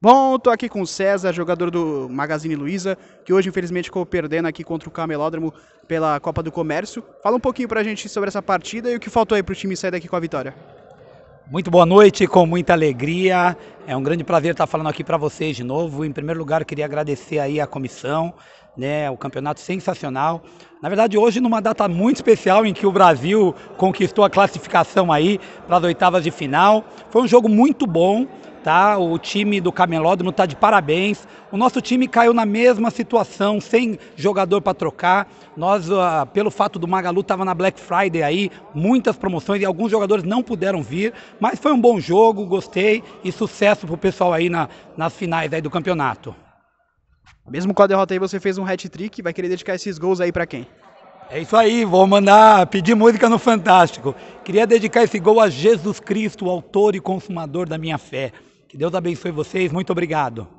Bom, tô aqui com o César, jogador do Magazine Luiza, que hoje infelizmente ficou perdendo aqui contra o Camelódromo pela Copa do Comércio. Fala um pouquinho pra gente sobre essa partida e o que faltou aí pro time sair daqui com a vitória. Muito boa noite, com muita alegria. É um grande prazer estar falando aqui para vocês de novo. Em primeiro lugar, queria agradecer aí a comissão, né, o campeonato sensacional. Na verdade, hoje numa data muito especial em que o Brasil conquistou a classificação aí para as oitavas de final. Foi um jogo muito bom, tá? O time do Camelódromo está de parabéns. O nosso time caiu na mesma situação, sem jogador para trocar. Nós, uh, pelo fato do Magalu estava na Black Friday aí, muitas promoções e alguns jogadores não puderam vir, mas foi um bom jogo, gostei e sucesso pro pessoal aí na, nas finais aí do campeonato. Mesmo com a derrota aí, você fez um hat-trick. Vai querer dedicar esses gols aí para quem? É isso aí, vou mandar pedir música no Fantástico. Queria dedicar esse gol a Jesus Cristo, autor e consumador da minha fé. Que Deus abençoe vocês, muito obrigado.